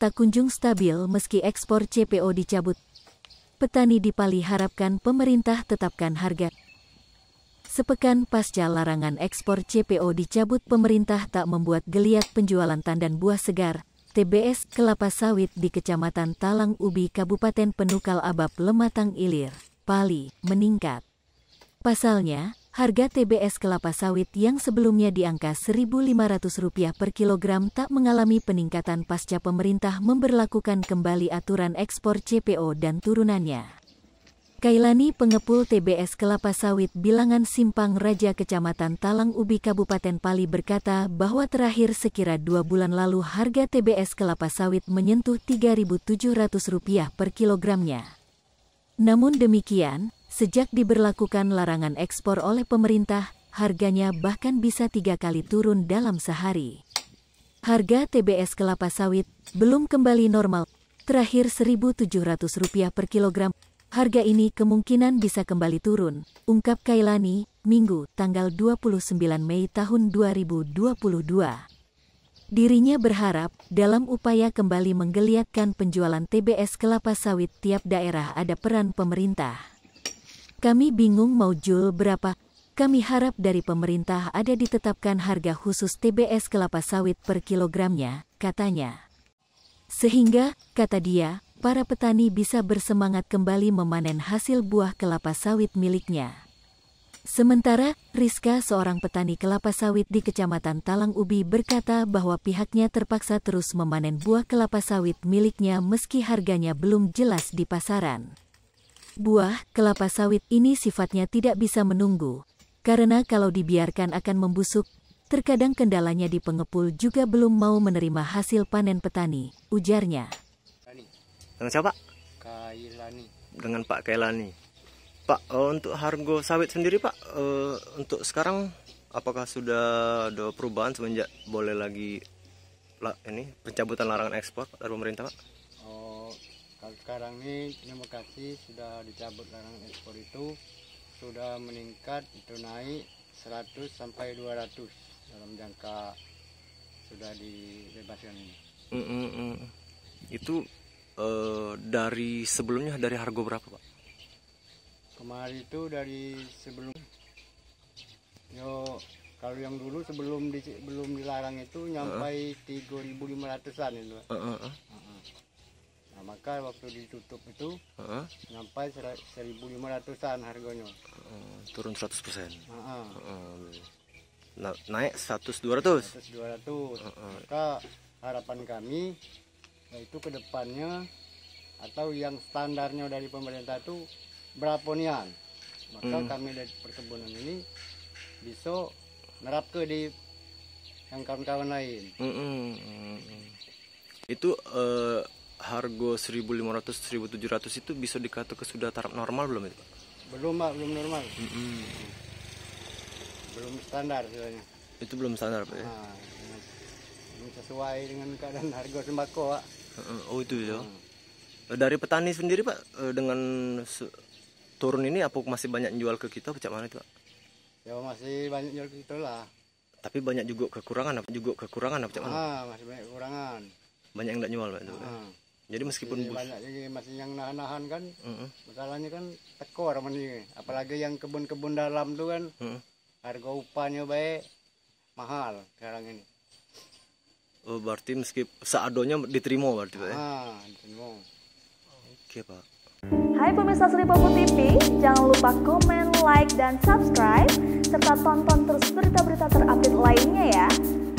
tak kunjung stabil meski ekspor CPO dicabut. Petani di Pali harapkan pemerintah tetapkan harga. Sepekan pasca larangan ekspor CPO dicabut, pemerintah tak membuat geliat penjualan tandan buah segar, TBS kelapa sawit di Kecamatan Talang Ubi Kabupaten Penukal Abab Lematang Ilir, Pali, meningkat. Pasalnya, harga TBS kelapa sawit yang sebelumnya di angka Rp1.500 per kilogram tak mengalami peningkatan pasca pemerintah memberlakukan kembali aturan ekspor CPO dan turunannya. Kailani pengepul TBS kelapa sawit bilangan Simpang Raja Kecamatan Talang Ubi Kabupaten Pali berkata bahwa terakhir sekira dua bulan lalu harga TBS kelapa sawit menyentuh Rp3.700 per kilogramnya. Namun demikian, Sejak diberlakukan larangan ekspor oleh pemerintah, harganya bahkan bisa tiga kali turun dalam sehari. Harga TBS kelapa sawit belum kembali normal, terakhir Rp1.700 per kilogram. Harga ini kemungkinan bisa kembali turun, ungkap Kailani, Minggu, tanggal 29 Mei tahun 2022. Dirinya berharap dalam upaya kembali menggeliatkan penjualan TBS kelapa sawit tiap daerah ada peran pemerintah. Kami bingung mau jual berapa. Kami harap dari pemerintah ada ditetapkan harga khusus TBS kelapa sawit per kilogramnya, katanya. Sehingga, kata dia, para petani bisa bersemangat kembali memanen hasil buah kelapa sawit miliknya. Sementara, Rizka seorang petani kelapa sawit di Kecamatan Talang Ubi berkata bahwa pihaknya terpaksa terus memanen buah kelapa sawit miliknya meski harganya belum jelas di pasaran. Buah kelapa sawit ini sifatnya tidak bisa menunggu, karena kalau dibiarkan akan membusuk, terkadang kendalanya di pengepul juga belum mau menerima hasil panen petani, ujarnya. Dengan siapa? Kailani. Dengan Pak Kailani. Pak, eh, untuk harga sawit sendiri Pak, eh, untuk sekarang apakah sudah ada perubahan semenjak boleh lagi ini pencabutan larangan ekspor dari pemerintah Pak? sekarang ini terima kasih sudah dicabut larangan ekspor itu sudah meningkat itu naik 100 sampai 200 dalam jangka sudah dibebaskan ini. Mm -mm. mm. Itu e, dari sebelumnya dari harga berapa pak? Kemarin itu dari sebelum yo kalau yang dulu sebelum di, belum dilarang itu nyampai uh -uh. 3.500an itu. -uh maka waktu ditutup itu sampai -huh. 1.500an harganya oh, turun 100 persen naik 100 200 100 200 uh maka harapan kami yaitu kedepannya atau yang standarnya dari pemerintah itu berapa nian maka hmm. kami dari perkebunan ini bisa nerap ke di yang kawan-kawan lain. hmm, hmm. Itu uh, harga 1.500 1.700 itu bisa dikatakan sudah taraf normal belum itu Belum Pak, belum normal. Mm -hmm. Belum standar sebenarnya. Itu belum standar Pak ya? Nah, belum sesuai dengan keadaan harga sembako Pak. Oh itu ya. Hmm. Dari petani sendiri Pak eh, dengan turun ini apa masih banyak jual ke kita macam mana itu Pak? Ya masih banyak jual ke kita lah. Tapi banyak juga kekurangan apa juga kekurangan apa macam mana? Ah, masih banyak kekurangan. Banyak yang tidak jual Pak itu. Ya? Ah. Ya? Jadi meskipun jadi banyak jadi masih yang nahan-nahan kan, uh masalahnya kan tekor meni. Apalagi yang kebun-kebun dalam tuh kan, harga upahnya baik mahal sekarang ini. Oh, berarti meski seadonya diterima berarti Pak ya? Ah, diterima. Oke Pak. Hai pemirsa Sri Popo TV, jangan lupa komen, like, dan subscribe, serta tonton terus berita-berita terupdate lainnya ya.